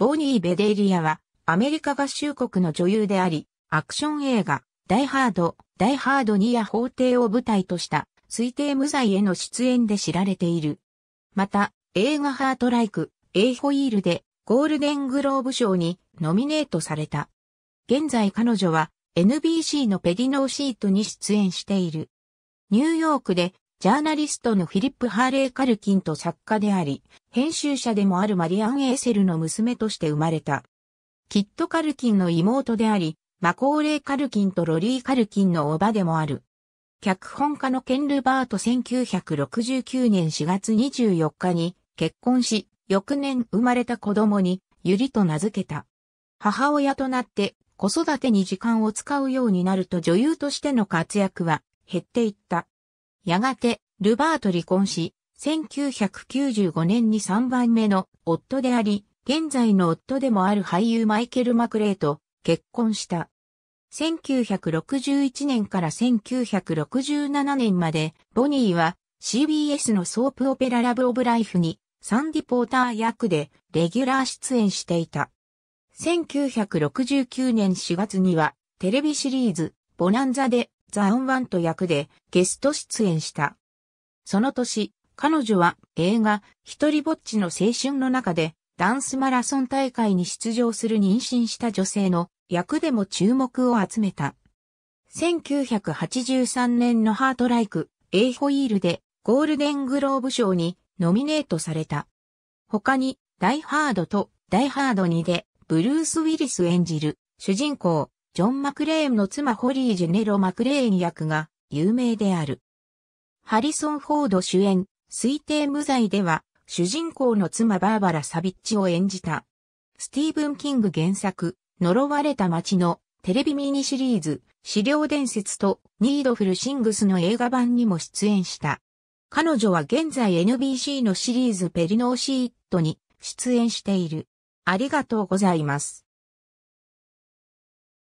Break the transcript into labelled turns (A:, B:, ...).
A: ボニー・ベデリアは、アメリカ合衆国の女優であり、アクション映画、ダイハード、ダイハード2や法廷を舞台とした、推定無罪への出演で知られている。また、映画ハートライク、エイホイールで、ゴールデングローブ賞にノミネートされた。現在彼女は NBC のペディノーシートに出演している。ニューヨークでジャーナリストのフィリップ・ハーレー・カルキンと作家であり、編集者でもあるマリアン・エーセルの娘として生まれた。キット・カルキンの妹であり、マコーレー・カルキンとロリー・カルキンの叔母でもある。脚本家のケン・ルバート1969年4月24日に結婚し、翌年生まれた子供にユリと名付けた。母親となって子育てに時間を使うようになると女優としての活躍は減っていった。やがて、ルバーと離婚し、1995年に3番目の夫であり、現在の夫でもある俳優マイケル・マクレーと結婚した。1961年から1967年まで、ボニーは CBS のソープオペララブ・オブ・ライフにサンディポーター役でレギュラー出演していた。1969年4月にはテレビシリーズボナンザでザ・オン・ワント役でゲスト出演した。その年、彼女は映画、一人ぼっちの青春の中で、ダンスマラソン大会に出場する妊娠した女性の役でも注目を集めた。1983年のハートライク、エイホイールでゴールデングローブ賞にノミネートされた。他に、ダイハードとダイハード2でブルース・ウィリス演じる主人公ジョン・マクレーンの妻ホリー・ジェネロ・マクレーン役が有名である。ハリソン・フォード主演、推定無罪では、主人公の妻バーバラ・サビッチを演じた。スティーブン・キング原作、呪われた街のテレビミニシリーズ、資料伝説とニードフル・シングスの映画版にも出演した。彼女は現在 NBC のシリーズペリノーシートに出演している。ありがとうございます。